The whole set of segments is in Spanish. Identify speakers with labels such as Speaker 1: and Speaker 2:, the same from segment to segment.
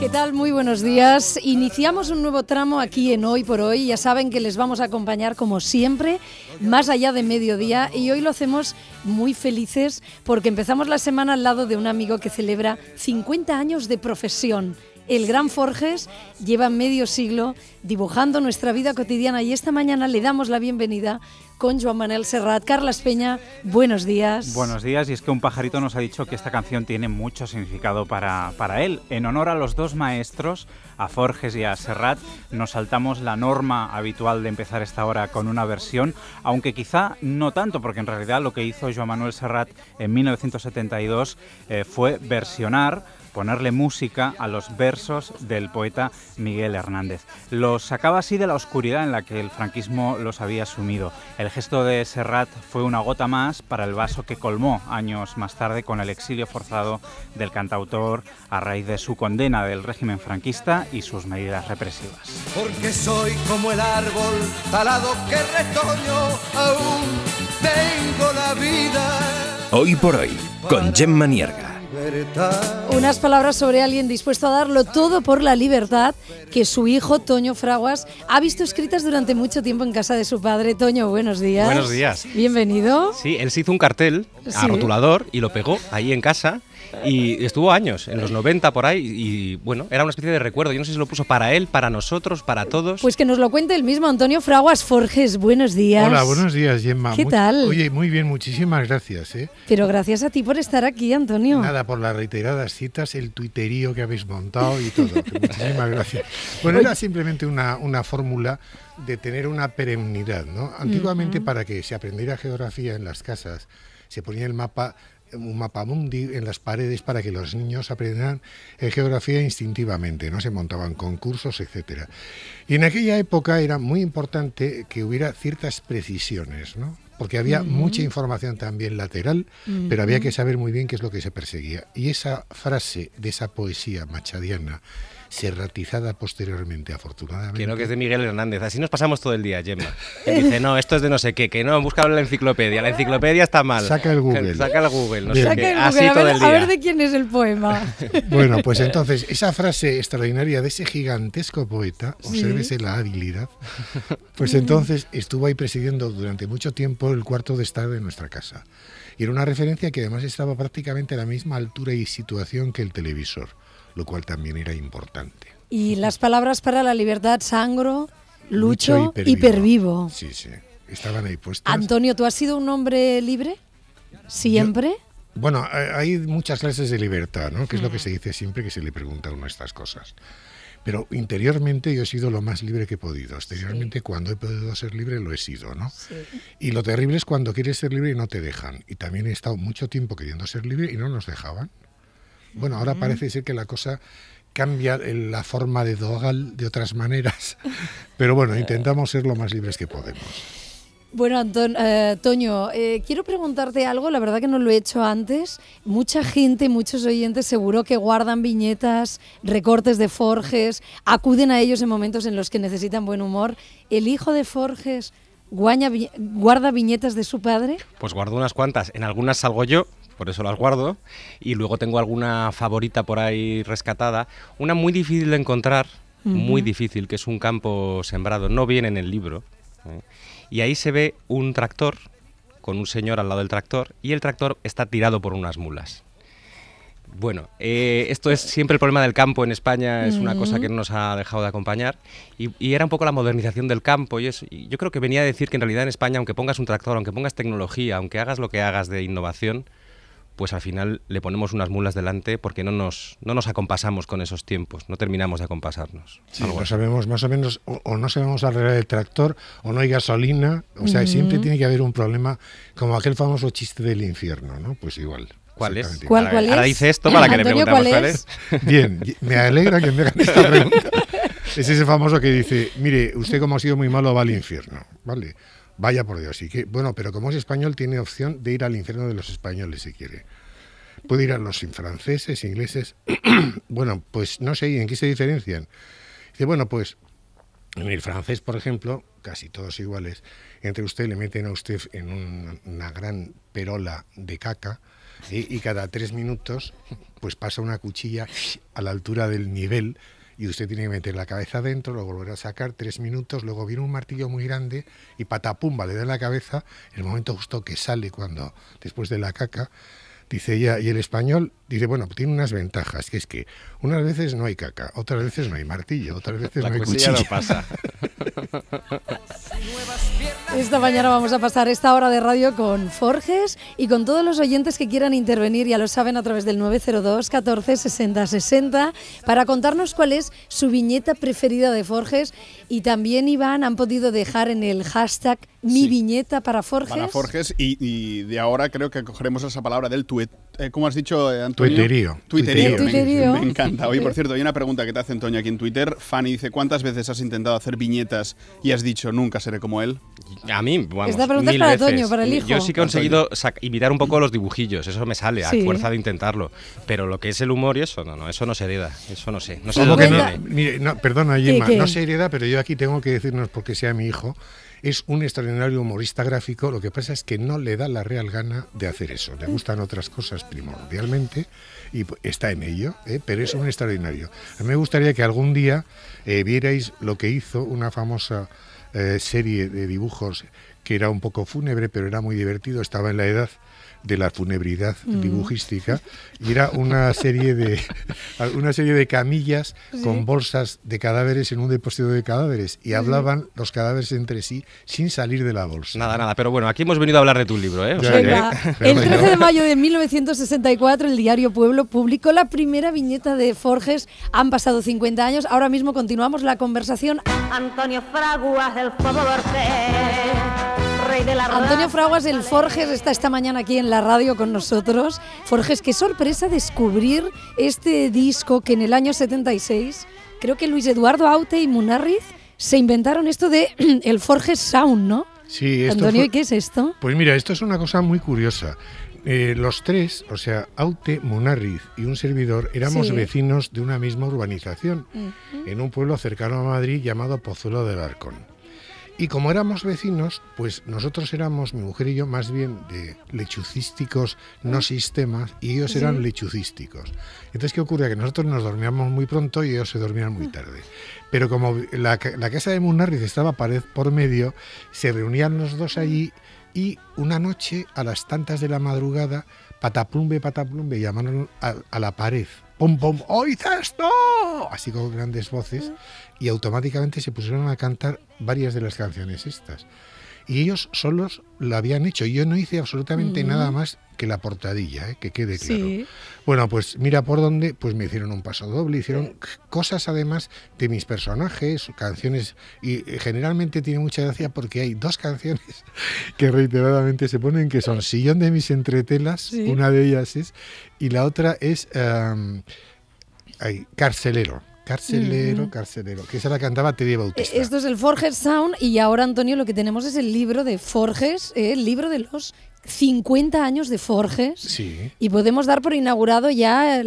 Speaker 1: ¿Qué tal? Muy buenos días. Iniciamos un nuevo tramo aquí en Hoy por Hoy. Ya saben que les vamos a acompañar como siempre, más allá de mediodía. Y hoy lo hacemos muy felices porque empezamos la semana al lado de un amigo que celebra 50 años de profesión. El gran Forges lleva medio siglo dibujando nuestra vida cotidiana y esta mañana le damos la bienvenida con Joan Manuel Serrat. Carlos Peña, buenos días. Buenos
Speaker 2: días, y es que un pajarito nos ha dicho que esta canción tiene mucho significado para, para él. En honor a los dos maestros, a Forges y a Serrat, nos saltamos la norma habitual de empezar esta hora con una versión, aunque quizá no tanto, porque en realidad lo que hizo Joan Manuel Serrat en 1972 eh, fue versionar ponerle música a los versos del poeta Miguel Hernández. Los sacaba así de la oscuridad en la que el franquismo los había sumido. El gesto de Serrat fue una gota más para el vaso que colmó años más tarde con el exilio forzado del cantautor a raíz de su condena del régimen franquista y sus medidas represivas.
Speaker 3: Porque soy como el árbol que aún tengo la vida.
Speaker 4: Hoy por hoy, con Gemma Manierga.
Speaker 1: Unas palabras sobre alguien dispuesto a darlo todo por la libertad que su hijo Toño Fraguas ha visto escritas durante mucho tiempo en casa de su padre. Toño, buenos días. Buenos días. Bienvenido.
Speaker 2: Sí, él se hizo un cartel a rotulador y lo pegó ahí en casa y estuvo años, en los 90 por ahí, y bueno, era una especie de recuerdo. Yo no sé si lo puso para él, para nosotros, para todos.
Speaker 1: Pues que nos lo cuente el mismo Antonio Fraguas Forges. Buenos días. Hola, buenos
Speaker 5: días, Gemma. ¿Qué tal? Oye, muy bien, muchísimas gracias. ¿eh?
Speaker 1: Pero gracias a ti por estar aquí, Antonio. Nada,
Speaker 5: por las reiteradas citas, el tuiterío que habéis montado y todo. muchísimas gracias. Bueno, era simplemente una, una fórmula de tener una perennidad, ¿no? Antiguamente, para que se aprendiera geografía en las casas, se ponía el mapa un mapa mundi en las paredes para que los niños aprendieran... Eh, geografía instintivamente, no se montaban concursos, etcétera. Y en aquella época era muy importante que hubiera ciertas precisiones, ¿no? Porque había mucha información también lateral, pero había que saber muy bien qué es lo que se perseguía. Y esa frase de esa poesía machadiana serratizada posteriormente, afortunadamente. Que no, que es de Miguel
Speaker 2: Hernández. Así nos pasamos todo el día, Gemma. Que dice, no, esto es de no sé qué, que no, busca la enciclopedia. La enciclopedia está mal. Saca el Google. Saca el Google, no Así todo el día. A ver
Speaker 1: de quién es el poema.
Speaker 2: bueno, pues
Speaker 5: entonces, esa frase extraordinaria de ese gigantesco poeta, ¿Sí? la habilidad, pues entonces estuvo ahí presidiendo durante mucho tiempo el cuarto de estar de nuestra casa. Y era una referencia que además estaba prácticamente a la misma altura y situación que el televisor lo cual también era importante.
Speaker 1: Y las palabras para la libertad, sangro,
Speaker 5: lucho, hipervivo. Sí, sí, estaban ahí puestas. Antonio,
Speaker 1: ¿tú has sido un hombre libre? ¿Siempre?
Speaker 5: bueno, eh, hay muchas clases de libertad, ¿no? Que es lo que mm. se dice siempre que se le pregunta a uno estas cosas. Pero interiormente yo he sido lo más libre que he podido. Exteriormente, cuando he podido ser libre, lo he sido, ¿no? Y lo terrible es cuando quieres ser libre y no te dejan. Y también he estado mucho tiempo queriendo ser libre y no nos dejaban.
Speaker 1: Bueno, ahora parece
Speaker 5: ser que la cosa cambia la forma de Dogal de otras maneras, pero bueno, eh. intentamos ser lo más libres que podemos.
Speaker 1: Bueno, Antonio, eh, Toño, eh, quiero preguntarte algo, la verdad que no lo he hecho antes. Mucha gente, muchos oyentes seguro que guardan viñetas, recortes de Forges, acuden a ellos en momentos en los que necesitan buen humor. ¿El hijo de Forges guarda viñetas de su padre?
Speaker 2: Pues guardo unas cuantas, en algunas salgo yo, por eso las guardo. Y luego tengo alguna favorita por ahí rescatada. Una muy difícil de encontrar, muy difícil, que es un campo sembrado. No viene en el libro. ¿eh? Y ahí se ve un tractor con un señor al lado del tractor y el tractor está tirado por unas mulas. Bueno, eh, esto es siempre el problema del campo en España, es una cosa que no nos ha dejado de acompañar. Y, era un poco la modernización del campo. Y, es, y yo creo que venía a decir que en realidad en España, aunque pongas un tractor, aunque pongas tecnología, aunque hagas lo que hagas de innovación, pues al final le ponemos unas mulas delante porque no nos, no nos acompasamos con esos tiempos, no terminamos de acompasarnos.
Speaker 5: Sí, no sabemos más o menos, o, no sabemos arreglar el tractor, o no hay gasolina, o sea, siempre tiene que haber un problema, como aquel famoso chiste del infierno, ¿no? Pues igual. ¿Cuál es? ¿Cuál, cuál es? Ahora dice esto para que le preguntemos, cuál es? Bien, me alegra que me hagan esta pregunta. Es ese famoso que dice, mire, usted como ha sido muy malo va al infierno, ¿vale? Vaya por Dios. Y que, bueno, pero como es español tiene opción de ir al infierno de los españoles si quiere. Puede ir a los franceses, ingleses. bueno, pues no sé, ¿en qué se diferencian? Dice, bueno, pues en el francés, por ejemplo, casi todos iguales, entre usted le meten a usted en una gran perola de caca y, cada tres minutos pues pasa una cuchilla a la altura del nivel y usted tiene que meter la cabeza dentro, lo volverá a sacar tres minutos, luego viene un martillo muy grande y patapumba le da en la cabeza, en el momento justo que sale cuando después de la caca Dice ella, y el español, dice, bueno, tiene unas ventajas, que es que unas veces no hay caca, otras veces no hay martillo, otras veces no hay cuchillo
Speaker 1: Esta mañana vamos a pasar esta hora de radio con Forges y con todos los oyentes que quieran intervenir, ya lo saben, a través del 902 14 60 60 para contarnos cuál es su viñeta preferida de Forges y también, Iván, han podido dejar en el hashtag mi viñeta para Forges. Para Forges
Speaker 6: y, de ahora creo que cogeremos esa palabra del turismo como eh, ¿cómo has dicho, eh, Antonio? Tuiterío. Tuiterío. Me, encanta. Oye, por cierto, hay una pregunta que te hace Antonio aquí en Twitter. Fanny dice, ¿cuántas veces has intentado hacer viñetas y has dicho, nunca seré como él? A mí, vamos, Esta pregunta es para veces. Antonio, para el hijo. Yo sí que he conseguido
Speaker 2: imitar un poco los dibujillos, eso me sale a fuerza de intentarlo. Pero lo que es el humor y eso, no, no, eso no se hereda, eso no sé. No sé que no, perdona, Gemma, no se
Speaker 5: hereda, pero yo aquí tengo que decirnos porque sea mi hijo es un extraordinario humorista gráfico, lo que pasa es que no le da la real gana de hacer eso. Le gustan otras cosas primordialmente y está en ello, ¿eh? pero es un extraordinario. A mí me gustaría que algún día eh, vierais lo que hizo una famosa eh, serie de dibujos que era un poco fúnebre, pero era muy divertido, estaba en la edad de la funebridad mm. dibujística y era una serie de una serie de camillas con bolsas de cadáveres en un depósito de cadáveres y hablaban los cadáveres entre sí sin salir de la bolsa.
Speaker 2: Nada, nada, pero bueno, aquí hemos venido a hablar de tu libro, ¿eh? El 13 de
Speaker 1: mayo de 1964 el diario Pueblo publicó la primera viñeta de Forges. Han pasado 50 años, ahora mismo continuamos la conversación. Antonio Fraguas del Fodo Antonio Fraguas, el Forges, está esta mañana aquí en la radio con nosotros. Forges, qué sorpresa descubrir este disco que en el año 76, creo que Luis Eduardo Aute y Munarriz se inventaron esto de el Forges Sound, ¿no?
Speaker 5: Sí, Antonio, ¿y qué es esto? Pues mira, esto es una cosa muy curiosa. Eh, los tres, o sea, Aute, Munarriz y un servidor, éramos vecinos de una misma urbanización, en un pueblo cercano a Madrid llamado Pozuelo del Arcón. Y como éramos vecinos, pues nosotros éramos, mi mujer y yo, más bien de lechucísticos no sistemas, y ellos eran lechucísticos. Entonces, ¿qué ocurre? Que nosotros nos dormíamos muy pronto y ellos se dormían muy tarde. Pero como la, casa de Munarriz estaba pared por medio, se reunían los dos allí y una noche, a las tantas de la madrugada, pataplumbe, pataplumbe, llamaron a la pared pum, pum, esto, así con grandes voces, y automáticamente se pusieron a cantar varias de las canciones estas. Y ellos solos lo habían hecho. Yo no hice absolutamente mm. nada más que la portadilla, ¿eh? que quede claro. Bueno, pues mira por dónde, pues me hicieron un paso doble, hicieron cosas además de mis personajes, canciones, y generalmente tiene mucha gracia porque hay dos canciones que reiteradamente se ponen, que son Sillón de mis entretelas, una de ellas es, y la otra es Carcelero. Carcelero, mm. carcelero. Que esa la cantaba Teddy eh, Bautista.
Speaker 1: Esto es el Forges Sound y ahora, Antonio, lo que tenemos es el libro de Forges, eh, el libro de los 50 años de Forges. Sí. Y podemos dar por inaugurado ya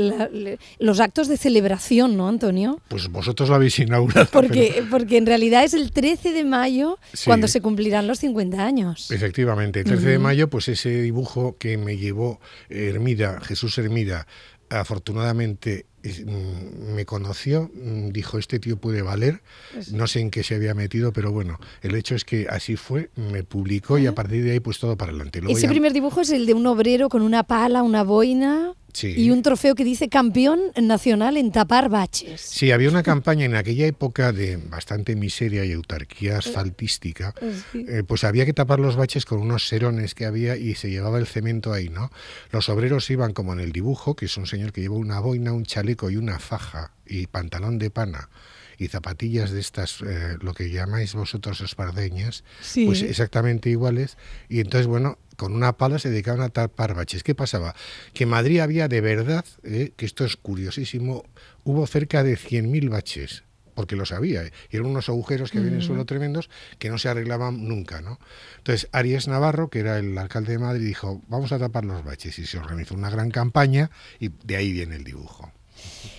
Speaker 1: los actos de celebración, ¿no, Antonio?
Speaker 5: Pues vosotros lo habéis inaugurado. Porque,
Speaker 1: porque en realidad es el 13 de mayo cuando se cumplirán los 50 años.
Speaker 5: Efectivamente, el 13 de mayo, pues ese dibujo que me llevó Hermida, Jesús Hermida, afortunadamente Mm, me conoció, mm, dijo, este tío puede valer, pues no sé en qué se había metido, pero bueno, el hecho es que así fue, me publicó y a partir de ahí pues todo para adelante. Ese primer
Speaker 1: dibujo es el de un obrero con una pala, una boina. Y un trofeo que dice campeón nacional en tapar baches.
Speaker 5: Sí, había una campaña en aquella época de bastante miseria y autarquía asfaltística, eh, pues había que tapar los baches con unos serones que había y se llevaba el cemento ahí, ¿no? Los obreros iban como en el dibujo, que es un señor que lleva una boina, un chaleco, y una faja y pantalón de pana y zapatillas de estas, eh, lo que llamáis vosotros espardeñas, pues exactamente iguales. Y entonces, bueno, con una pala se dedicaban a tapar baches. ¿Qué pasaba? Que en Madrid había de verdad, eh, que esto es curiosísimo, hubo cerca de 100.000 baches porque lo sabía. ¿eh? Y eran unos agujeros que vienen en suelo mm. tremendos que no se arreglaban nunca. ¿no? Entonces, Arias Navarro, que era el alcalde de Madrid, dijo, vamos a tapar los baches. Y se organizó una gran campaña y de ahí viene el dibujo.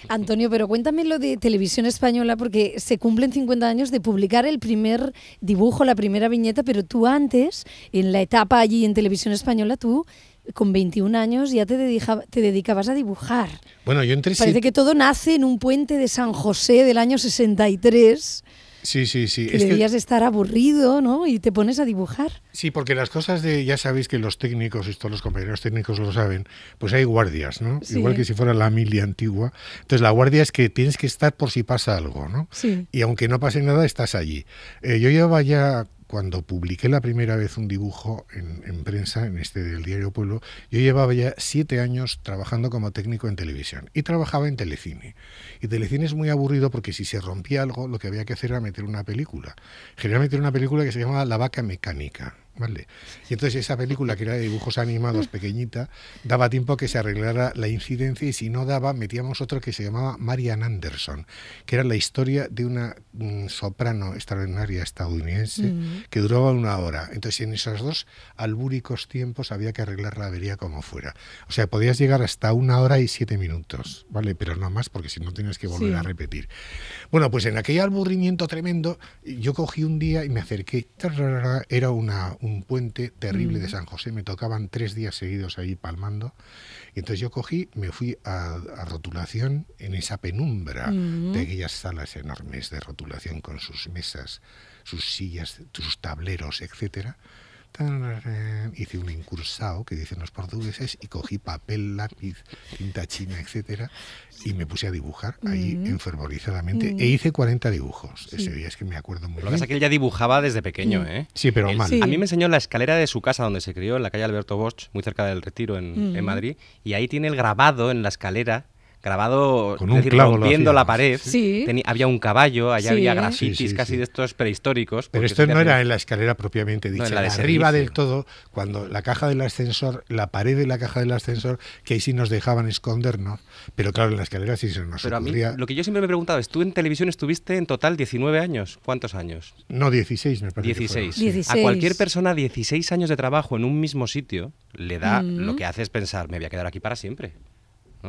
Speaker 1: Antonio, pero cuéntame lo de Televisión Española, porque se cumplen 50 años de publicar el primer dibujo, la primera viñeta, pero tú antes, en la etapa allí en Televisión Española, tú con 21 años ya te, te dedicabas a dibujar.
Speaker 5: Bueno, yo entre Parece
Speaker 1: que todo nace en un puente de San José del año 63
Speaker 5: Sí, sí, sí. Que debías
Speaker 1: estar aburrido, ¿no? Y te pones a dibujar.
Speaker 5: Sí, porque las cosas de, ya sabéis que los técnicos, y todos los compañeros técnicos lo saben, pues hay guardias, ¿no? Igual que si fuera la milia antigua. Entonces la guardia es que tienes que estar por si pasa algo, ¿no? Sí. Y aunque no pase nada, estás allí. Eh, yo llevaba ya cuando publiqué la primera vez un dibujo en, prensa, en este del diario Pueblo, yo llevaba ya siete años trabajando como técnico en televisión y trabajaba en Telecine. Y Telecine es muy aburrido porque si se rompía algo, lo que había que hacer era meter una película. Generalmente una película que se llamaba La vaca mecánica. ¿Vale? Y entonces esa película, que era de dibujos animados pequeñita, daba tiempo a que se arreglara la incidencia y si no daba, metíamos otro que se llamaba Marian Anderson, que era la historia de una mm, soprano extraordinaria estadounidense mm. que duraba una hora. Entonces en esos dos albúricos tiempos había que arreglar la avería como fuera. O sea, podías llegar hasta una hora y siete minutos, ¿vale? Pero no más porque si no tenías que volver a repetir. Bueno, pues en aquel aburrimiento tremendo, yo cogí un día y me acerqué, era una un puente terrible de San José. Me tocaban tres días seguidos ahí palmando. Y entonces yo cogí, me fui a, rotulación en esa penumbra de aquellas salas enormes de rotulación con sus mesas, sus sillas, sus tableros, etcétera eh, hice un incursado que dicen los portugueses y cogí papel, lápiz, tinta china, etcétera, y me puse a dibujar ahí mm. enfervorizadamente mm. e hice 40 dibujos. Ese día es que me acuerdo muy bien. Lo que pasa es que él ya dibujaba
Speaker 2: desde pequeño, ¿eh? Sí, pero mal. A mí me enseñó la escalera de su casa donde se crió, en la calle Alberto Bosch, muy cerca del Retiro en, en mm. Madrid, y ahí tiene el grabado en la escalera grabado con un la pared. había un caballo, allá había grafitis casi de estos prehistóricos. Pero esto no era en
Speaker 5: la escalera propiamente dicha. Arriba del todo, cuando la caja del ascensor, la pared de la caja del ascensor, que ahí sí nos dejaban escondernos, pero claro, en la escalera sí se nos lo
Speaker 2: que yo siempre me he preguntado es, tú en televisión estuviste en total 19 años, ¿cuántos años?
Speaker 5: No, 16
Speaker 2: me parece. 16. A cualquier persona 16 años de trabajo en un mismo sitio le da, mm. lo que hace es pensar, me voy a quedar aquí para siempre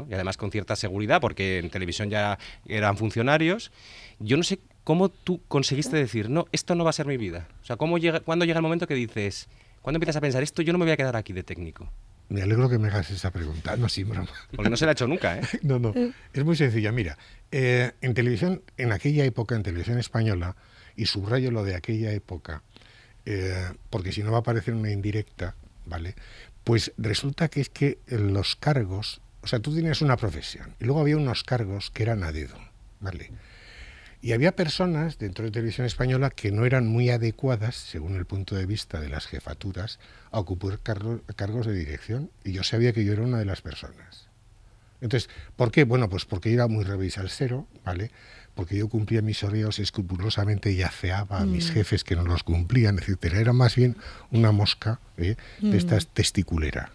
Speaker 2: y además con cierta seguridad, porque en televisión ya eran funcionarios. Yo no sé cómo tú conseguiste decir, no, esto no va a ser mi vida. O sea, ¿cómo llega, ¿cuándo llega el momento que dices, cuando empiezas a pensar esto, yo no me voy a quedar aquí de técnico?
Speaker 5: Me alegro que me hagas esa pregunta, no así broma. Porque no se la he hecho nunca, ¿eh? no, no. Es muy sencilla. Mira, eh, en televisión, en aquella época, en televisión española, y subrayo lo de aquella época, eh, porque si no va a aparecer una indirecta, ¿vale? Pues resulta que es que los cargos o sea, tú tenías una profesión y luego había unos cargos que eran a dedo, ¿vale? Y había personas dentro de Televisión Española que no eran muy adecuadas, según el punto de vista de las jefaturas, a ocupar cargos de dirección. Y yo sabía que yo era una de las personas. Entonces, ¿por qué? Bueno, pues porque era muy cero, ¿vale? Porque yo cumplía mis horarios escrupulosamente y aceaba a mis mm. jefes que no los cumplían, etc. Era más bien una mosca ¿eh? de mm. estas testiculera.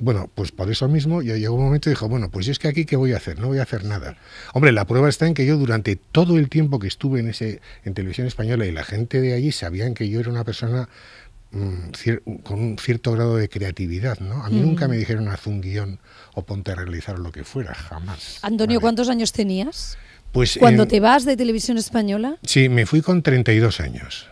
Speaker 5: Bueno, pues por eso mismo yo llegó un momento y dijo, bueno, pues es que aquí qué voy a hacer, no voy a hacer nada. Hombre, la prueba está en que yo durante todo el tiempo que estuve en ese en televisión española y la gente de allí sabían que yo era una persona mm, con un cierto grado de creatividad, ¿no? A mí nunca mm. me dijeron haz un guión o ponte a realizar lo que fuera, jamás.
Speaker 1: Antonio, ¿cuántos años tenías?
Speaker 5: Pues cuando te
Speaker 1: vas de televisión española.
Speaker 5: Sí, me fui con 32 años.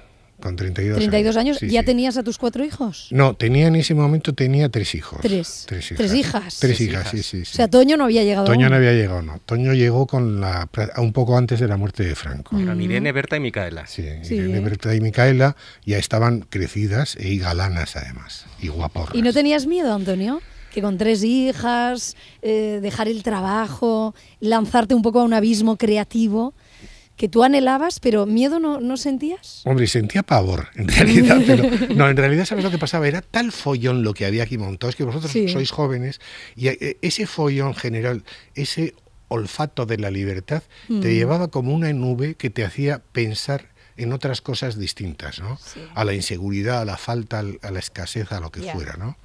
Speaker 5: 32 años. años? ¿Ya
Speaker 1: tenías a tus cuatro hijos?
Speaker 5: No, tenía en ese momento tenía tres hijos. ¿Tres? Tres hijas. Tres hijas, sí, sí, O sea,
Speaker 1: Toño no había llegado Toño no había
Speaker 5: llegado, no. Toño llegó con la, un poco antes de la muerte de Franco. Mm. Irene, Berta y Micaela. Sí,
Speaker 1: Irene, Berta
Speaker 5: y Micaela ya estaban crecidas y galanas además, y guaporras. ¿Y
Speaker 1: no tenías miedo, Antonio? que con tres hijas, eh, dejar el trabajo, lanzarte un poco a un abismo creativo que tú anhelabas, pero miedo no, no sentías.
Speaker 5: Hombre, sentía pavor, en realidad. Pero, no, en realidad, ¿sabes lo que pasaba? Era tal follón lo que había aquí montado. Es que vosotros sois jóvenes y eh, ese follón general, ese olfato de la libertad, te mm. llevaba como una nube que te hacía pensar en otras cosas distintas, ¿no? A la inseguridad, a la falta, a la escasez, a lo que fuera, ¿no?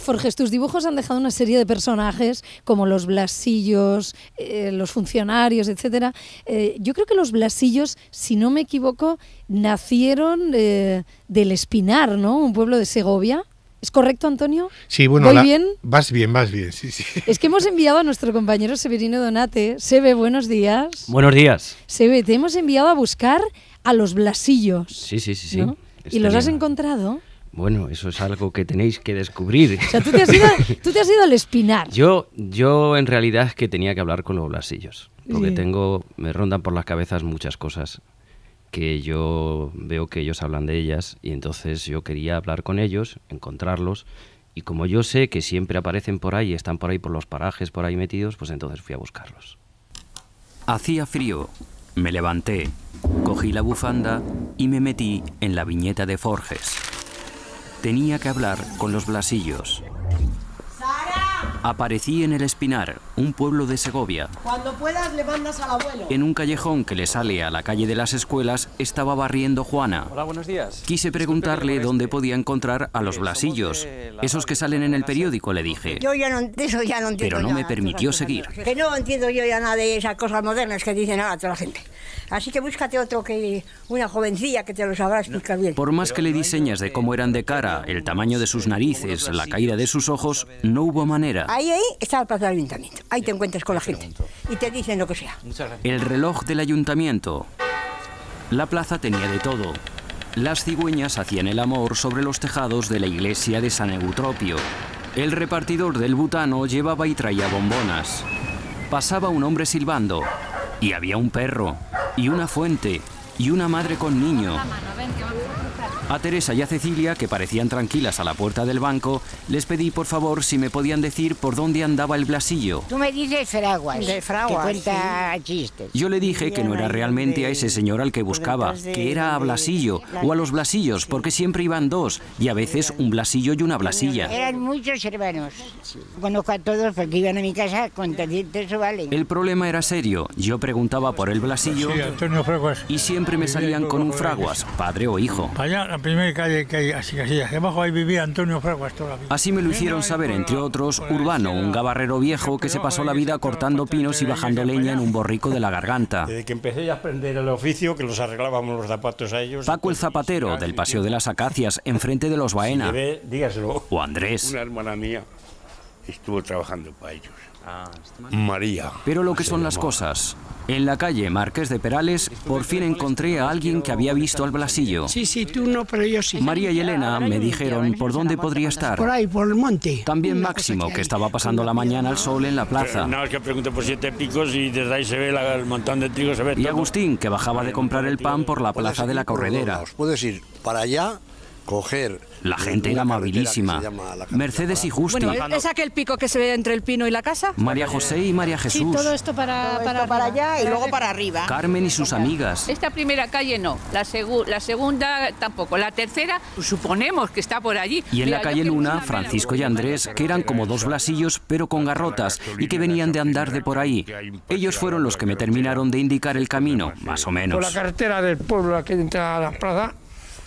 Speaker 1: Forges, eh, tus dibujos han dejado una serie de personajes como los blasillos, eh, los funcionarios, etc. Eh, yo creo que los blasillos, si no me equivoco, nacieron del Espinar, ¿no? Un pueblo de Segovia. ¿Es correcto, Antonio? Sí, bueno, bien?
Speaker 5: vas bien, vas bien, sí, sí.
Speaker 1: Es que hemos enviado a nuestro compañero Severino Donate. Sebe, buenos días. Buenos días. Sebe, te hemos enviado a buscar a los blasillos. Sí, sí, sí, sí. Este ¿Y los has encontrado?
Speaker 4: Bueno, eso es algo que tenéis que descubrir. O
Speaker 1: sea, tú te has ido, al espinar.
Speaker 4: Yo, yo en realidad que tenía que hablar con los blasillos, porque tengo, me rondan por las cabezas muchas cosas que yo veo que ellos hablan de ellas y entonces yo quería hablar con ellos, encontrarlos y como yo sé que siempre aparecen por ahí, están por ahí por los parajes, por ahí metidos, pues entonces fui a buscarlos. Hacía frío, me levanté, cogí la bufanda y me metí en la viñeta de Forges. Tenía que hablar con los blasillos. Aparecí en el Espinar, un pueblo de Segovia.
Speaker 7: Cuando le al abuelo.
Speaker 4: En un callejón que le sale a la calle de las escuelas estaba barriendo Juana. Hola, buenos días. Quise preguntarle este dónde podía encontrar a los blasillos, esos que salen en el periódico, le dije. Yo
Speaker 8: ya no, Pero no me permitió seguir. Que no entiendo yo ya nada de esas cosas modernas que dicen ahora toda la gente. Así que búscate otro que una jovencilla que te lo sabrá explicar bien. Por más
Speaker 4: que le diseñas de cómo eran de cara, el tamaño de sus narices, la caída de sus ojos, no hubo manera.
Speaker 8: Ahí, ahí está el plaza del ayuntamiento. Ahí te encuentras con la gente y te dicen
Speaker 7: lo que sea.
Speaker 4: El reloj del ayuntamiento. La plaza tenía de todo. Las cigüeñas hacían el amor sobre los tejados de la iglesia de San Eutropio. El repartidor del butano llevaba y traía bombonas. Pasaba un hombre silbando y había un perro y una fuente y una madre con niño a Teresa y a Cecilia, que parecían tranquilas a la puerta del banco, les pedí por favor si me podían decir por dónde andaba el blasillo.
Speaker 8: Tú me dices fraguas. De fraguas. cuenta chistes. Yo
Speaker 4: le dije que no era realmente a ese señor al que buscaba, que era a Blasillo o a los blasillos, porque siempre iban dos y a veces un blasillo y una blasilla.
Speaker 8: Eran muchos hermanos. Conozco a todos porque iban a mi casa con eso vale.
Speaker 4: El problema era serio. Yo preguntaba por el blasillo y siempre me salían con un fraguas, padre o hijo
Speaker 5: primera calle que así Antonio
Speaker 4: Así me lo hicieron saber, entre otros, Urbano, un gabarrero viejo que se pasó la vida cortando pinos y bajando leña en un borrico de la garganta.
Speaker 2: Desde que empecé a aprender el oficio, que los arreglábamos los zapatos a ellos. Paco
Speaker 4: el zapatero, del Paseo de las Acacias, enfrente de los Baena.
Speaker 2: dígaselo. O Andrés. Una hermana mía estuvo trabajando para ellos. Ah, María.
Speaker 4: Pero lo que son las cosas. En la calle Marqués de Perales, por fin encontré a alguien que había visto al blasillo.
Speaker 2: Sí, sí, tú no, pero yo sí. María y
Speaker 4: Elena me dijeron por dónde podría estar. Por
Speaker 2: ahí, por el monte.
Speaker 4: También Máximo, que estaba pasando la mañana al sol en la plaza. que pregunté por siete picos y desde ahí se ve el montón de trigo, se ve Y Agustín, que bajaba de comprar el pan por la plaza de la corredera. Puedes ir para allá coger. La gente era amabilísima. Mercedes y Justi. ¿es
Speaker 1: aquel pico que se ve entre el pino y la casa?
Speaker 4: María José y María Jesús. todo
Speaker 1: esto para,
Speaker 8: allá y luego
Speaker 7: para arriba.
Speaker 4: Carmen y sus amigas.
Speaker 7: Esta primera calle no, la, segunda tampoco, la tercera suponemos que está por allí. Y en la calle
Speaker 4: Luna, Francisco y Andrés, que eran como dos blasillos pero con garrotas y que venían de andar de por ahí. Ellos fueron los que me terminaron de indicar el camino, más o menos. Por la
Speaker 5: carretera del pueblo que entra a la plaza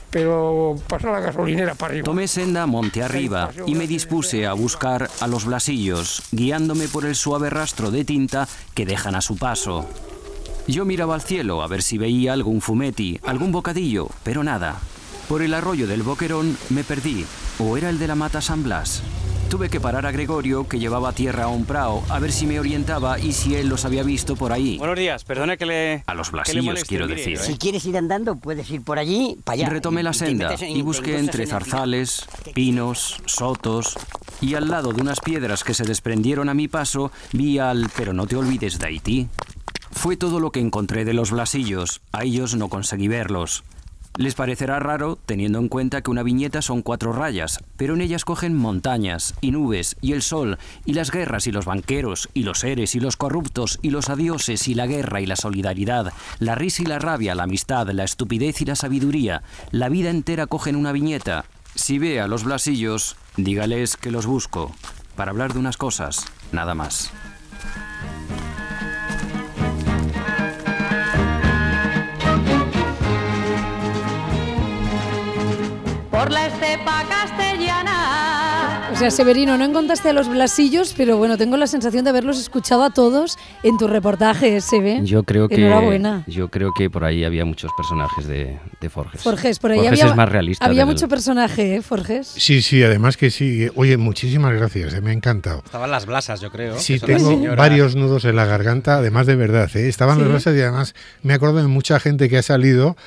Speaker 5: pero pasó la gasolinera
Speaker 4: para Tomé senda monte arriba y me dispuse a buscar a los blasillos, guiándome por el suave rastro de tinta que dejan a su paso. Yo miraba al cielo a ver si veía algún fumeti, algún bocadillo, pero nada. Por el arroyo del Boquerón me perdí, o era el de la Mata San Blas. Tuve que parar a Gregorio, que llevaba tierra a un prao, a ver si me orientaba y si él los había visto por ahí. Buenos días, perdone que le... A los blasillos, quiero decir. ¿eh? Eh. Si
Speaker 1: quieres ir andando, puedes ir por allí, para allá. Retomé la senda y busqué entre zarzales,
Speaker 4: pinos, sotos, y al lado de unas piedras que se desprendieron a mi paso, vi al... Pero no te olvides de Haití. Fue todo lo que encontré de los blasillos. A ellos no conseguí verlos. Les parecerá raro teniendo en cuenta que una viñeta son cuatro rayas, pero en ellas cogen montañas y nubes y el sol y las guerras y los banqueros y los seres y los corruptos y los adioses y la guerra y la solidaridad, la risa y la rabia, la amistad, la estupidez y la sabiduría. La vida entera cogen una viñeta. Si ve a los blasillos, dígales que los busco, para hablar de unas cosas, nada más.
Speaker 1: por la estepa castellana. O sea, Severino, no encontraste a los blasillos, pero bueno, tengo la sensación de haberlos escuchado a todos en tu reportaje, se ve. Yo creo que Enhorabuena.
Speaker 5: yo
Speaker 4: creo que por ahí había muchos personajes de, de Forges.
Speaker 1: Forges, por ahí había es más realista. Había mucho personaje, ¿eh, Forges.
Speaker 5: Sí, sí, además que sí. Oye, muchísimas gracias, eh, me ha encantado.
Speaker 2: Estaban las blasas, yo creo. Sí,
Speaker 5: tengo varios nudos en la garganta, además de verdad, eh, estaban las blasas y además me acuerdo de mucha gente que ha salido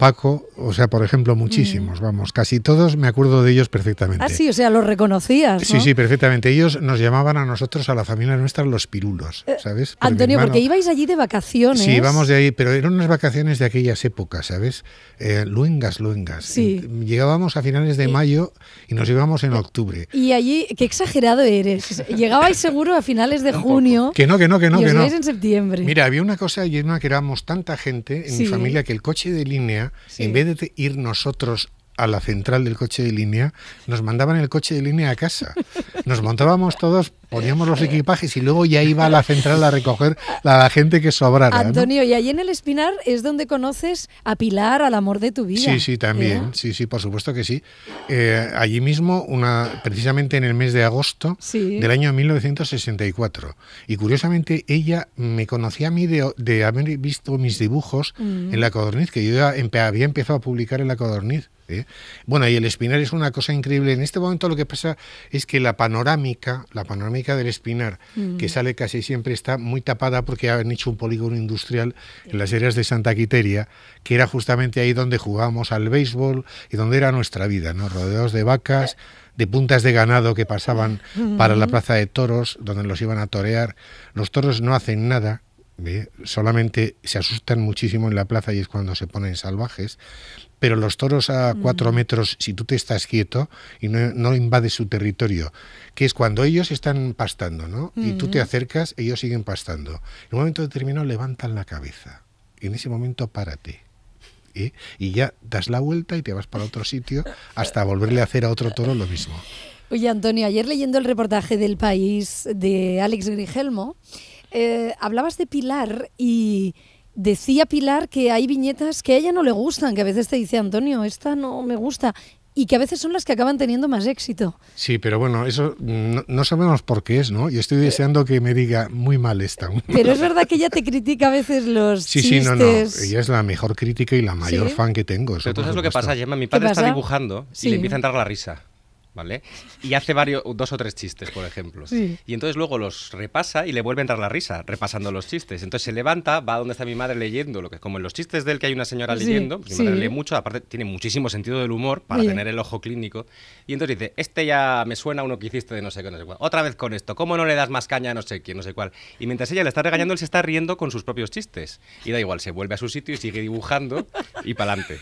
Speaker 5: Paco, o sea, por ejemplo, muchísimos, mm. vamos, casi todos me acuerdo de ellos perfectamente. Ah, sí,
Speaker 1: o sea, los reconocías. Sí, sí,
Speaker 5: perfectamente. Ellos nos llamaban a nosotros, a la familia nuestra, los pirulos, eh, ¿sabes? Antonio, porque
Speaker 1: ibais allí de vacaciones. Sí, vamos de
Speaker 5: ahí, pero eran unas vacaciones de aquellas épocas, ¿sabes? Eh, luengas, luengas. Sí. Llegábamos a finales de mayo y nos íbamos en octubre.
Speaker 1: Y allí, qué exagerado eres. Llegabais seguro a finales de junio. Que
Speaker 5: no, que no, que no, que no. en
Speaker 1: septiembre. Mira,
Speaker 5: había una cosa allí una que éramos tanta gente en mi familia que el coche de línea en vez de ir nosotros a la central del coche de línea, nos mandaban el coche de línea a casa. Nos montábamos todos, poníamos los equipajes y luego ya iba a la central a recoger a la gente que sobrara. Antonio,
Speaker 1: y allí en el Espinar es donde conoces a Pilar, al amor de tu vida. Sí, sí, también. ¿Eh?
Speaker 5: Sí, sí, por supuesto que sí. Eh, allí mismo, una, precisamente en el mes de agosto del año 1964. Y curiosamente, ella me conocía a mí de, haber visto mis dibujos mm. en la codorniz, que yo había empezado a publicar en la codorniz. ¿eh? Bueno, y el espinar es una cosa increíble. En este momento lo que pasa es que la panorámica, la panorámica del espinar, que sale casi siempre, está muy tapada porque han hecho un polígono industrial en las áreas de Santa Quiteria, que era justamente ahí donde jugábamos al béisbol y donde era nuestra vida, ¿no? Rodeados de vacas de puntas de ganado que pasaban para la plaza de toros, donde los iban a torear. Los toros no hacen nada, solamente se asustan muchísimo en la plaza y es cuando se ponen salvajes, pero los toros a mm. cuatro metros, si tú te estás quieto y no, invades su territorio, que es cuando ellos están pastando, ¿no? Y tú te mm. acercas, ellos siguen pastando. En un momento determinado levantan la cabeza. En ese momento párate. ¿eh? Y ya das la vuelta y te vas para otro sitio hasta volverle a hacer a otro toro lo mismo.
Speaker 1: Oye, Antonio, ayer leyendo el reportaje del país de Alex Grigelmo, eh, hablabas de Pilar y decía Pilar que hay viñetas que a ella no le gustan, que a veces te dice, Antonio, esta no me gusta. Y que a veces son las que acaban teniendo más éxito.
Speaker 5: Sí, pero bueno, eso mm, no, sabemos por qué es, ¿no? Y estoy eh, deseando que me diga muy mal esta. Pero
Speaker 1: es verdad que ella te critica a veces los sí, chistes. Sí, no, no. Ella
Speaker 5: es la mejor crítica y la mayor fan que tengo. Pero tú lo que pasa, Gemma.
Speaker 2: Mi padre está dibujando y le empieza a entrar la risa. ¿vale? Y hace varios, dos o tres chistes, por ejemplo. Y entonces luego los repasa y le vuelve a entrar la risa, repasando los chistes. Entonces se levanta, va a donde está mi madre leyendo, lo que es como en los chistes del que hay una señora leyendo, pues mi madre lee mucho, aparte tiene muchísimo sentido del humor para tener el ojo clínico. Y entonces dice, este ya me suena uno que hiciste de no sé qué, no sé cuál. Otra vez con esto, ¿cómo no le das más caña a no sé quién, no sé cuál? Y mientras ella le está regañando, él se está riendo con sus propios chistes. Y da igual, se vuelve a su sitio y sigue dibujando y para adelante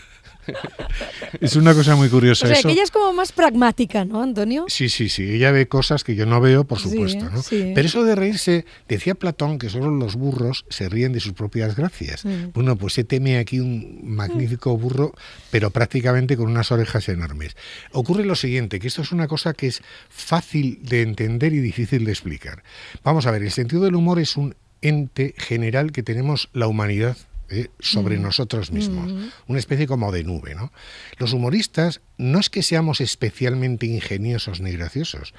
Speaker 5: es una cosa muy curiosa. O sea, que ella es
Speaker 1: como más pragmática, ¿no, Antonio?
Speaker 5: Sí, sí, sí. Ella ve cosas que yo no veo, por supuesto. Pero eso de reírse, decía Platón que solo los burros se ríen de sus propias gracias. Mm. Bueno, pues se teme aquí un magnífico mm. burro, pero prácticamente con unas orejas enormes. Ocurre lo siguiente, que esto es una cosa que es fácil de entender y difícil de explicar. Vamos a ver, el sentido del humor es un ente general que tenemos la humanidad eh, sobre mm. nosotros mismos, mm. una especie como de nube. ¿no? Los humoristas no es que seamos especialmente ingeniosos ni graciosos,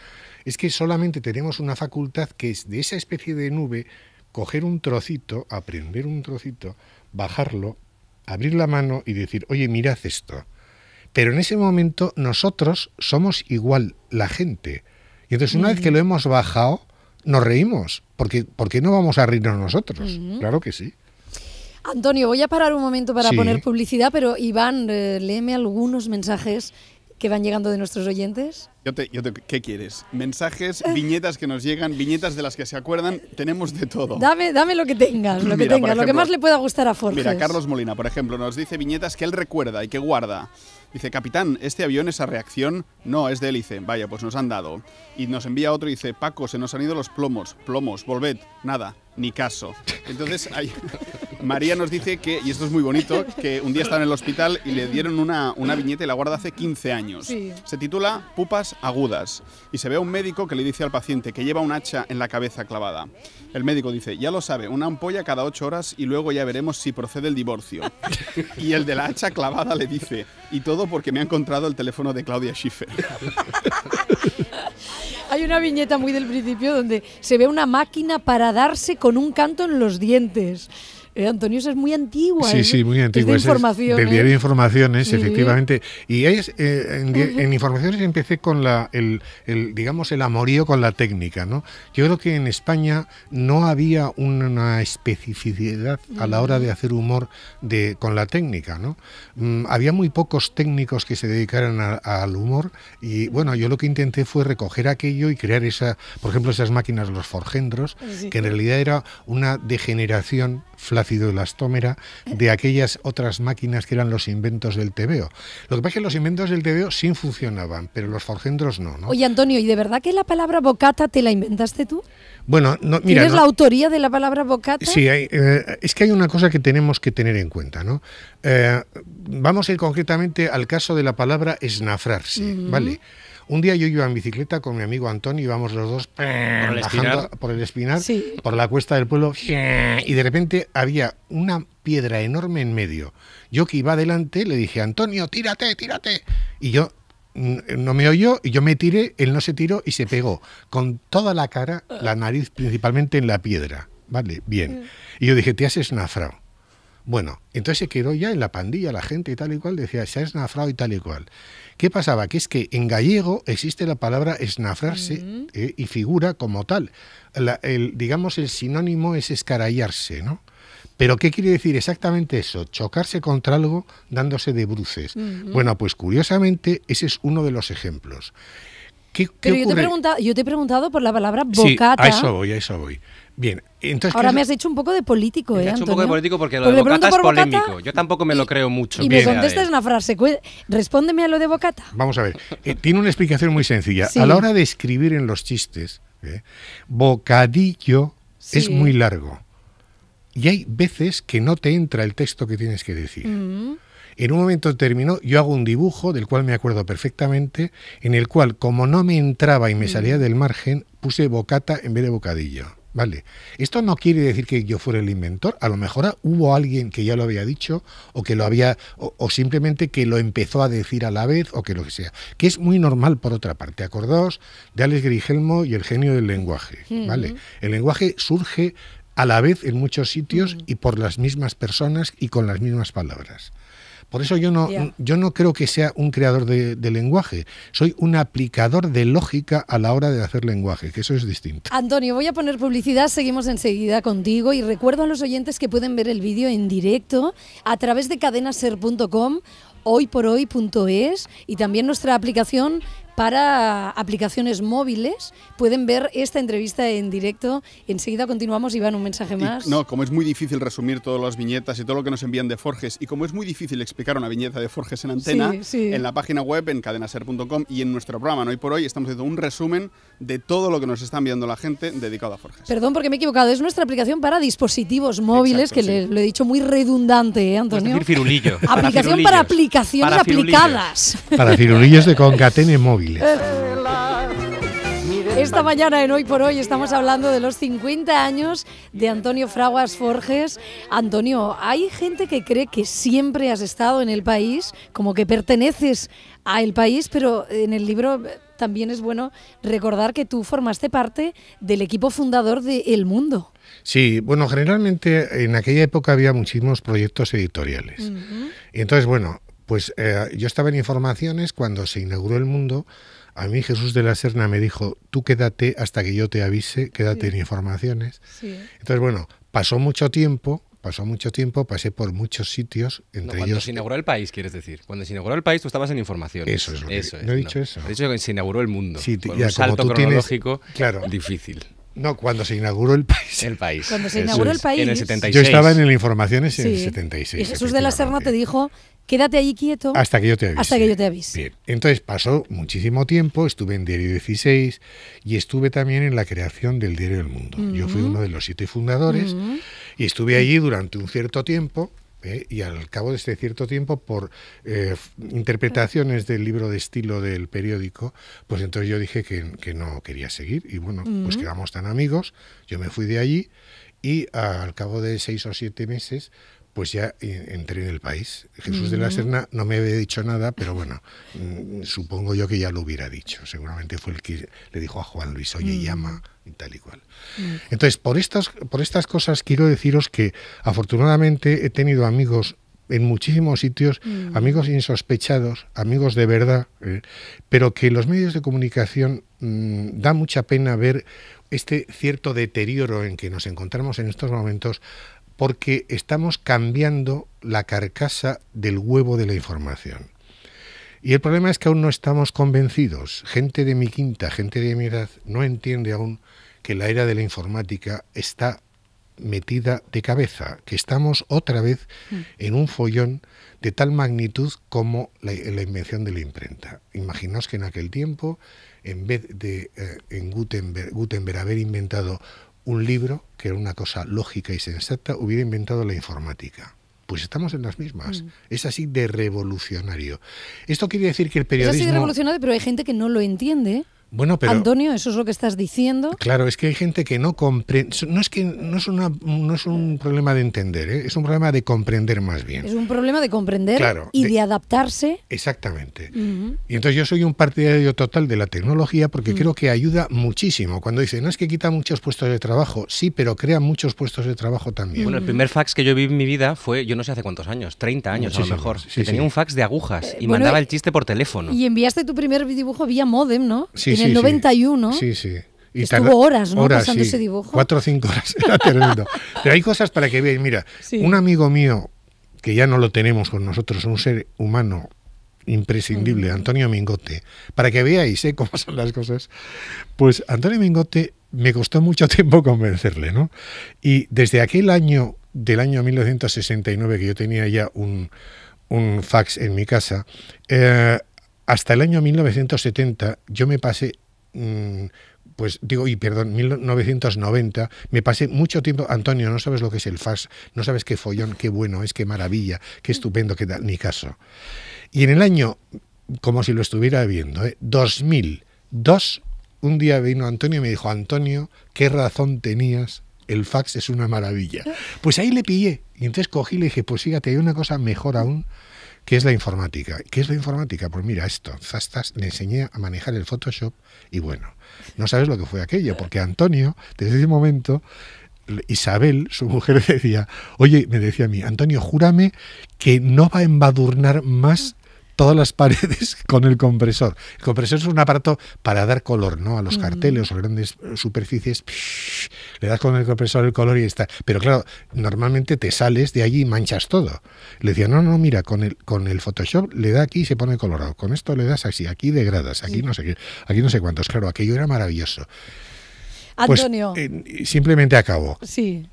Speaker 5: es que solamente tenemos una facultad que es de esa especie de nube coger un trocito, aprender un trocito, bajarlo, abrir la mano y decir, oye, mirad esto. Pero en ese momento nosotros somos igual la gente. Y entonces una vez que mm. lo hemos bajado, nos reímos, porque ¿por qué no vamos a reírnos nosotros? Claro que sí.
Speaker 1: Antonio, voy a parar un momento para poner publicidad, pero Iván, eh, léeme algunos mensajes que van llegando de nuestros oyentes.
Speaker 6: ¿Qué quieres? Mensajes, viñetas que nos llegan, viñetas de las que se acuerdan, tenemos de todo.
Speaker 1: Dame, dame lo que tengas, lo que tengas, lo que más le pueda gustar a Forges. Mira, Carlos
Speaker 6: Molina, por ejemplo, nos dice viñetas que él recuerda y que guarda. Dice, capitán, este avión, esa reacción, no, es de hélice. Vaya, pues nos han dado. Y nos envía otro y dice, Paco, se nos han ido los plomos, plomos, volved, nada ni caso. Entonces, María nos dice que, y esto es muy bonito, que un día estaba en el hospital y le dieron una, viñeta y la guarda hace 15 años. Se titula Pupas agudas y se ve a un médico que le dice al paciente que lleva un hacha en la cabeza clavada. El médico dice, ya lo sabe, una ampolla cada 8 horas y luego ya veremos si procede el divorcio. Y el de la hacha clavada le dice, y todo porque me ha encontrado el teléfono de Claudia Schiffer.
Speaker 1: Hay una viñeta muy del principio donde se ve una máquina para darse con un canto en los dientes. Eh, Antonio, eso es muy antigua. Sí, sí, muy antigua. Es de informaciones. diario de Informaciones, efectivamente.
Speaker 5: Y eh, en, Informaciones empecé con la, el, digamos, el amorío con la técnica, ¿no? Yo creo que en España no había una especificidad a la hora de mm. hacer humor de, con la técnica, ¿no? Mm, había muy pocos técnicos que se dedicaran al humor y, bueno, yo lo que intenté fue recoger aquello y crear esa, por ejemplo, esas máquinas, los forjendros, que en realidad era una degeneración flácido elastómera de aquellas otras máquinas que eran los inventos del tebeo. Lo que pasa es que los inventos del tebeo sí funcionaban, pero los forjendros no, no. Oye,
Speaker 1: Antonio, ¿y de verdad que la palabra bocata te la inventaste tú?
Speaker 5: Bueno, no, mira, ¿Tienes la
Speaker 1: autoría de la palabra bocata? Sí,
Speaker 5: eh, es que hay una cosa que tenemos que tener en cuenta, ¿no? Eh, vamos a ir concretamente al caso de la palabra esnafrarse, ¿vale? Un día yo iba en bicicleta con mi amigo Antonio, íbamos los dos por el por, el espinar por la cuesta del pueblo, y de repente había una piedra enorme en medio. Yo que iba adelante le dije, Antonio, tírate, tírate. Y yo mm, no me oyó, y yo me tiré, él no se tiró y se pegó con toda la cara, la nariz principalmente en la piedra. Vale, bien. Y yo dije, te una fraud. Bueno, entonces se quedó ya en la pandilla la gente y tal y cual, decía se esnafrado y tal y cual. ¿Qué pasaba? Que es que en gallego existe la palabra esnafrarse eh, y figura como tal. digamos, el sinónimo es escarallarse, ¿no? Pero ¿qué quiere decir exactamente eso? Chocarse contra algo dándose de bruces. Bueno, pues curiosamente ese es uno de los ejemplos. Pero yo, te
Speaker 1: yo te, he preguntado por la palabra bocata. Sí, a eso
Speaker 5: voy, a eso voy. Bien, entonces. Ahora me has
Speaker 1: hecho un poco de político, ¿eh? Me hecho un poco de político
Speaker 2: porque lo pues de bocata es polémico. yo tampoco me lo creo mucho. Y
Speaker 1: me contestas una frase. Respóndeme a lo de bocata.
Speaker 5: Vamos a ver. Eh, tiene una explicación muy sencilla. A la hora de escribir en los chistes, ¿eh? bocadillo es muy largo. Y hay veces que no te entra el texto que tienes que decir. Mm. En un momento terminó. yo hago un dibujo del cual me acuerdo perfectamente, en el cual como no me entraba y me mm. salía del margen, puse bocata en vez de bocadillo. Vale. Esto no quiere decir que yo fuera el inventor. A lo mejor hubo alguien que ya lo había dicho o que lo había o, simplemente que lo empezó a decir a la vez o que lo que sea. Que es muy normal por otra parte. Acordaos de Alex Grigelmo y el genio del lenguaje. Vale. El lenguaje surge a la vez en muchos sitios y por las mismas personas y con las mismas palabras. Por eso yo no, yo no creo que sea un creador de, lenguaje, soy un aplicador de lógica a la hora de hacer lenguaje, que eso es distinto.
Speaker 1: Antonio, voy a poner publicidad, seguimos enseguida contigo y recuerdo a los oyentes que pueden ver el vídeo en directo a través de cadenaser.com hoyporhoy.es y también nuestra aplicación para aplicaciones móviles. Pueden ver esta entrevista en directo. Enseguida continuamos, Iván, un mensaje más.
Speaker 6: no, como es muy difícil resumir todas las viñetas y todo lo que nos envían de Forges, y como es muy difícil explicar una viñeta de Forges en antena, en la página web, en cadenaser.com y en nuestro programa, hoy por hoy, estamos haciendo un resumen de todo lo que nos está enviando la gente dedicado a Forges.
Speaker 1: Perdón porque me he equivocado, es nuestra aplicación para dispositivos móviles, que lo he dicho muy redundante, ¿eh, Antonio.
Speaker 5: Aplicación para,
Speaker 1: aplicaciones aplicadas. Para
Speaker 5: firulillos de Concatene móvil.
Speaker 1: Esta mañana en Hoy por Hoy estamos hablando de los 50 años de Antonio Fraguas Forges. Antonio, hay gente que cree que siempre has estado en el país, como que perteneces a el país, pero en el libro también es bueno recordar que tú formaste parte del equipo fundador de El Mundo.
Speaker 5: Sí, bueno, generalmente en aquella época había muchísimos proyectos editoriales. Y entonces, bueno, pues eh, yo estaba en informaciones cuando se inauguró el mundo. A mí Jesús de la Serna me dijo, tú quédate hasta que yo te avise, quédate en informaciones. Entonces, bueno, pasó mucho tiempo, pasó mucho tiempo, pasé por muchos sitios, entre no, cuando se
Speaker 2: inauguró el país, quieres decir. Cuando se inauguró el país, tú estabas en Informaciones. Eso es lo he dicho no. se inauguró el mundo. Sí, con un salto cronológico
Speaker 5: claro. difícil. No, cuando se inauguró el país. El país. Cuando se inauguró el país. Yo estaba en Informaciones en el 76. Y Jesús
Speaker 1: de la Serna te dijo, quédate allí quieto. Hasta que yo te avise. Hasta que yo te avise. Bien,
Speaker 5: entonces pasó muchísimo tiempo, estuve en Diario 16 y estuve también en la creación del Diario del Mundo. Yo fui uno de los siete fundadores y estuve allí durante un cierto tiempo. Eh, y al cabo de este cierto tiempo, por eh, interpretaciones del libro de estilo del periódico, pues entonces yo dije que, no quería seguir y bueno, pues quedamos tan amigos, yo me fui de allí y al cabo de seis o siete meses, pues ya eh, entré en el país. Jesús de la Serna no me había dicho nada, pero bueno, mm, supongo yo que ya lo hubiera dicho. Seguramente fue el que le dijo a Juan Luis, oye, llama y tal y cual. Entonces, por estas, por estas cosas quiero deciros que afortunadamente he tenido amigos en muchísimos sitios, amigos insospechados, amigos de verdad, eh, pero que los medios de comunicación mm, da mucha pena ver este cierto deterioro en que nos encontramos en estos momentos porque estamos cambiando la carcasa del huevo de la información. Y el problema es que aún no estamos convencidos. Gente de mi quinta, gente de mi edad, no entiende aún que la era de la informática está metida de cabeza, que estamos otra vez mm. en un follón de tal magnitud como la, invención de la imprenta. Imaginaos que en aquel tiempo, en vez de eh, en Gutenberg haber inventado un libro, que era una cosa lógica y sensata, hubiera inventado la informática. Pues estamos en las mismas. Mm. Es así de revolucionario. Esto quiere decir que el periodismo... Es así de revolucionario,
Speaker 1: pero hay gente que no lo entiende
Speaker 5: bueno, pero, Antonio,
Speaker 1: eso es lo que estás diciendo.
Speaker 5: Claro, es que hay gente que no comprende. No es que no es, no es un problema de entender, ¿eh? es un problema de comprender más bien. Es
Speaker 1: un problema de comprender y de, adaptarse.
Speaker 5: Exactamente.
Speaker 1: Y
Speaker 5: entonces yo soy un partidario total de la tecnología porque mm. creo que ayuda muchísimo. Cuando dicen, no es que quita muchos puestos de trabajo, sí, pero crea muchos puestos de trabajo también. Bueno, el primer
Speaker 2: fax que yo vi en mi vida fue, yo no sé hace cuántos años, 30 años a lo mejor. que tenía un fax de agujas y eh, mandaba
Speaker 1: el chiste
Speaker 5: por teléfono.
Speaker 1: Y enviaste tu primer dibujo vía modem, ¿no? Sí, en el 91.
Speaker 5: Estuvo horas, pasando ese dibujo. Cuatro o cinco horas, era tremendo. Pero hay cosas para que veáis. Mira, un amigo mío, que ya no lo tenemos con nosotros, un ser humano imprescindible, mm. Antonio Mingote, para que veáis ¿eh? cómo son las cosas, pues Antonio Mingote me costó mucho tiempo convencerle, ¿no? Y desde aquel año, del año 1969, que yo tenía ya un, fax en mi casa, eh, hasta el año 1970 yo me pasé, mm, pues digo, y perdón, 1990, me pasé mucho tiempo, Antonio, no sabes lo que es el fax, no sabes qué follón, qué bueno es, qué maravilla, qué estupendo, qué da ni caso. Y en el año, como si lo estuviera viendo, 2002, ¿eh? un día vino Antonio y me dijo, Antonio, ¿qué razón tenías? El fax es una maravilla. Pues ahí le pillé. Y entonces cogí y le dije, pues fíjate, hay una cosa mejor aún ¿Qué es la informática? ¿Qué es la informática? Pues mira, esto, zastas, le enseñé a manejar el Photoshop y bueno, no sabes lo que fue aquello, porque Antonio, desde ese momento, Isabel, su mujer, decía, oye, me decía a mí, Antonio, júrame que no va a embadurnar más todas las paredes con el compresor. El compresor es un aparato para dar color, ¿no? A los carteles o grandes eh, superficies, le das con el compresor el color y está. Pero claro, normalmente te sales de allí y manchas todo. Le decía, no, no, mira, con el, con el Photoshop le da aquí y se pone colorado. Con esto le das así, aquí degradas, aquí no sé qué, aquí no sé cuántos. Claro, aquello era maravilloso. Pues, Antonio. simplemente acabó. Sí.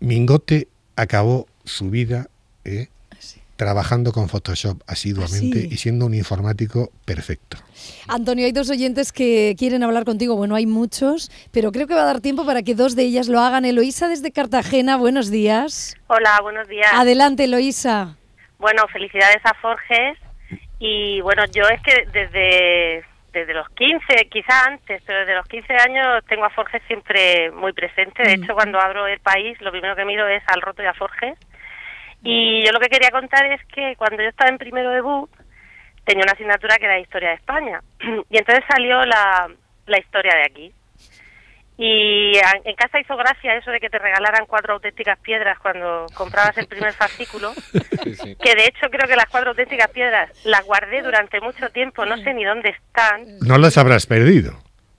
Speaker 5: Mingote acabó su vida. ¿eh? trabajando con Photoshop asiduamente ah, y siendo un informático perfecto.
Speaker 1: Antonio, hay dos oyentes que quieren hablar contigo. Bueno, hay muchos, pero creo que va a dar tiempo para que dos de ellas lo hagan. Eloisa desde Cartagena, buenos días.
Speaker 8: Hola, buenos días. Adelante,
Speaker 1: Eloisa.
Speaker 8: Bueno, felicidades a Forges. Y bueno, yo es que desde, desde los 15, quizá antes, pero desde los 15 años tengo a Forges siempre muy presente. De mm. hecho, cuando abro el país, lo primero que miro es al roto y a Forges y yo lo que quería contar es que cuando yo estaba en primero de BU, tenía una asignatura que era Historia de España. Y entonces salió la, historia de aquí. Y en casa hizo gracia eso de que te regalaran cuatro auténticas piedras cuando comprabas el primer fascículo, que de hecho creo que las cuatro auténticas piedras las guardé durante mucho tiempo, no sé ni dónde están.
Speaker 5: No las habrás perdido.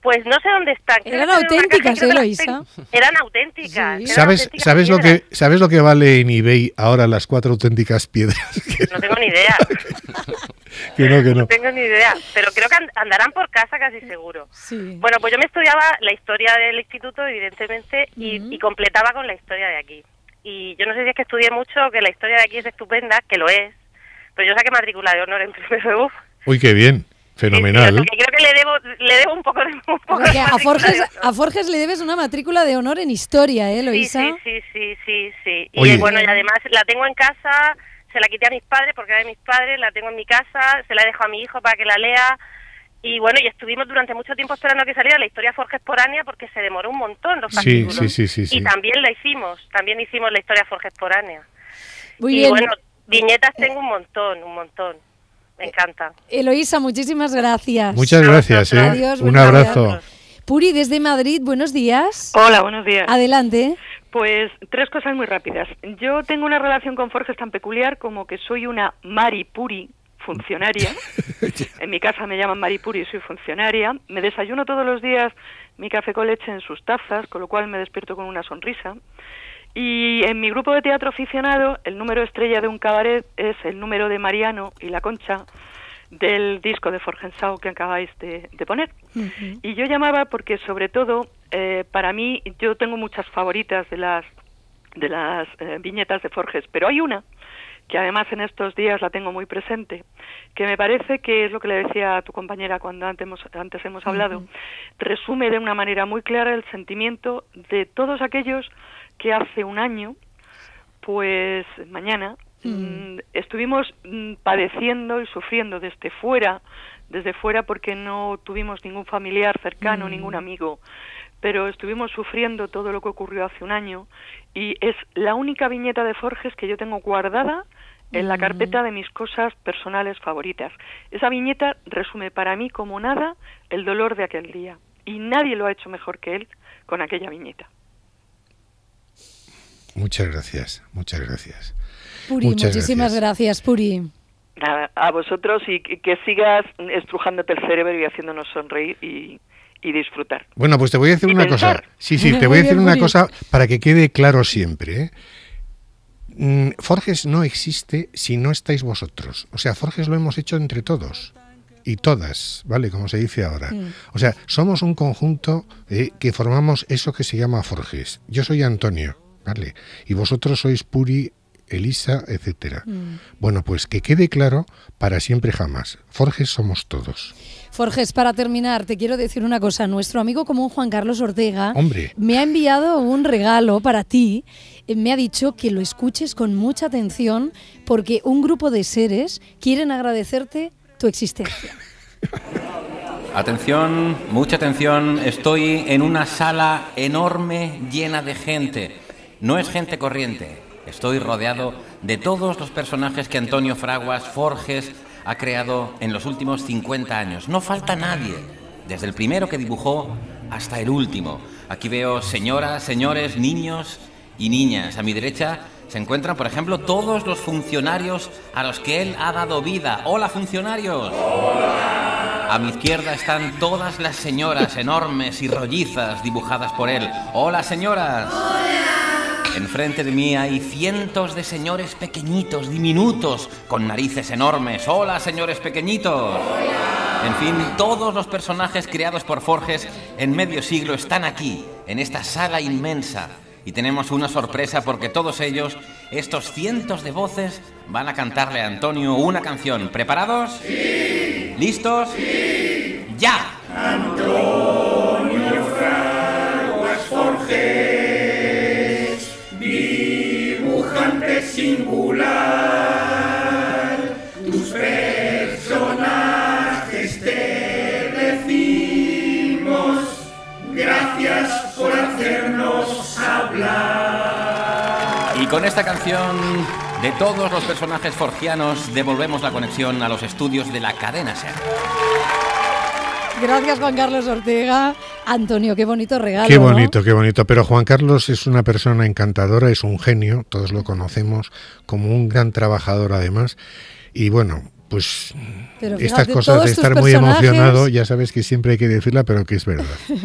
Speaker 8: Pues no sé dónde están. Eran auténticas, ¿eh, Eran auténticas. ¿Sabes,
Speaker 5: ¿sabes, lo que, vale en eBay ahora las cuatro auténticas piedras?
Speaker 8: no tengo ni idea.
Speaker 5: que no, que no. No
Speaker 8: tengo ni idea, pero creo que andarán por casa casi seguro. Sí. Bueno, pues yo me estudiaba la historia del instituto, evidentemente, y, completaba con la historia de aquí. Y yo no sé si es que estudié mucho, que la historia de aquí es estupenda, que lo es, pero yo saqué matrícula de honor en primer
Speaker 5: Uy, qué bien. Fenomenal. creo
Speaker 1: que le debo, le debo un poco de... a, Forges, le debes una matrícula de honor en historia, ¿eh, Loisa? Sí, sí,
Speaker 5: sí, sí. Y
Speaker 8: bueno, y además la tengo en
Speaker 1: casa, se la quité a mis padres porque era de mis padres, la tengo en mi casa, se
Speaker 8: la dejo a mi hijo para que la lea. Y bueno, y estuvimos durante mucho tiempo esperando que saliera la historia forgesporánea porque se demoró un montón los sí, sí, sí, sí, sí. Y también la hicimos, también hicimos la historia forgesporánea. Muy bien. bueno, viñetas tengo un montón, un montón me encanta.
Speaker 1: Eloísa, muchísimas gracias. Muchas gracias. ¿eh? Un abrazo. Puri, desde Madrid, buenos días. Hola, buenos días. Adelante. Pues tres cosas muy rápidas.
Speaker 3: Yo tengo una relación con Forges tan peculiar como que soy una Mari Puri funcionaria. en mi casa me llaman Mari Puri, soy funcionaria. Me desayuno todos los días mi café con leche en sus tazas, con lo cual me despierto con una sonrisa. Y en mi grupo de teatro aficionado, el número estrella de un cabaret es el número de Mariano y la Concha del disco de Forgensau que acabáis de, de poner. Y yo llamaba porque sobre todo eh, para mí yo tengo muchas favoritas de las de las eh, viñetas de Forges, pero hay una que además en estos días la tengo muy presente, que me parece que es lo que le decía a tu compañera cuando antes hemos, antes hemos hablado, resume de una manera muy clara el sentimiento de todos aquellos que hace un año, pues mañana, mm. Mm, estuvimos mm, padeciendo y sufriendo desde fuera, desde fuera porque no tuvimos ningún familiar cercano, ningún amigo, pero estuvimos sufriendo todo lo que ocurrió hace un año y es la única viñeta de Forges que yo tengo guardada en la carpeta de mis cosas personales favoritas. Esa viñeta resume para mí como nada el dolor de aquel día y nadie lo ha hecho mejor que él con aquella viñeta.
Speaker 5: Muchas gracias, muchas gracias.
Speaker 1: Puri, muchas muchísimas gracias, Puri. a vosotros y
Speaker 3: que sigas estrujándote el cerebro y haciéndonos sonreír y, disfrutar.
Speaker 5: Bueno, pues te voy a decir una cosa. Sí, sí, te voy a decir una cosa para que quede claro siempre. ¿eh? Mm, Forges no existe si no estáis vosotros. O sea, Forges lo hemos hecho entre todos y todas, ¿vale? Como se dice ahora. Mm. O sea, somos un conjunto eh, que formamos eso que se llama Forges. Yo soy Antonio y vosotros sois Puri, Elisa, etcétera. Mm. Bueno, pues que quede claro para siempre jamás. Forges somos todos.
Speaker 1: Forges, para terminar, te quiero decir una cosa. Nuestro amigo común Juan Carlos Ortega me ha enviado un regalo para ti. Eh, me ha dicho que lo escuches con mucha atención porque un grupo de seres quieren agradecerte tu existencia.
Speaker 7: Atención, mucha atención. Estoy en una sala enorme llena de gente no es gente corriente. Estoy rodeado de todos los personajes que Antonio Fraguas Forges ha creado en los últimos 50 años. No falta nadie, desde el primero que dibujó hasta el último. Aquí veo señoras, señores, niños y niñas. A mi derecha se encuentran, por ejemplo, todos los funcionarios a los que él ha dado vida. ¡Hola, funcionarios! A mi izquierda están todas las señoras enormes y rollizas dibujadas por él. ¡Hola, señoras! Enfrente de mí hay cientos de señores pequeñitos, diminutos, con narices enormes. Hola, señores pequeñitos. En fin, todos los personajes creados por Forges en medio siglo están aquí, en esta sala inmensa. Y tenemos una sorpresa porque todos ellos, estos cientos de voces, van a cantarle a Antonio una canción. ¿Preparados? Sí. ¿Listos? Sí. ¡Ya! Gracias por hacernos hablar Y con esta canción de todos los personajes forgianos devolvemos la conexión a los estudios de la
Speaker 1: cadena SER. Gracias Juan Carlos Ortega. Antonio, qué bonito regalo. Qué bonito,
Speaker 5: qué bonito. Pero Juan Carlos es una persona encantadora, es un genio, todos lo conocemos, como un gran trabajador además. Y bueno, pues
Speaker 1: estas cosas de estar muy emocionado,
Speaker 5: ya sabes que siempre hay que decirla, pero que es verdad.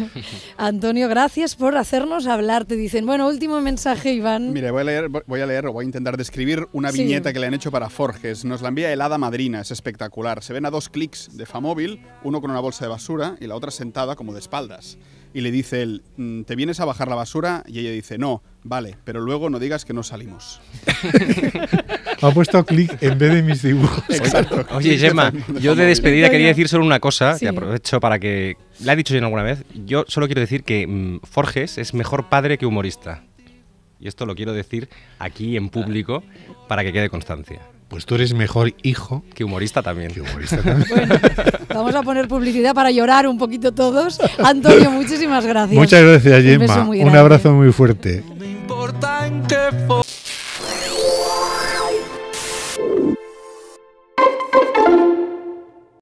Speaker 1: Antonio, gracias por hacernos hablar. Te dicen, bueno, último mensaje, Iván. Mira, voy a leer, voy a leer
Speaker 6: o voy a intentar describir una viñeta que le han hecho para Forges. Nos la envía helada madrina, es espectacular. Se ven a dos clics de Famóvil, uno con una bolsa de basura y la otra sentada como de espaldas y le dice él, mm, ¿te vienes a bajar la basura? Y ella dice, no, vale, pero luego no digas que no salimos.
Speaker 5: ha puesto clic en vez de mis dibujos. Oye, Gemma, yo de despedida quería decir
Speaker 2: solo una cosa, y aprovecho para que... La he dicho yo alguna vez. Yo solo quiero decir que mm, Forges es mejor padre que humorista. Y esto lo quiero decir aquí en público para que quede constancia. Pues tú eres mejor hijo. Que humorista también. Que humorista Bueno,
Speaker 1: vamos a poner publicidad para llorar un poquito todos. Antonio, muchísimas gracias. Muchas gracias, Gemma. Un, abrazo
Speaker 5: muy fuerte.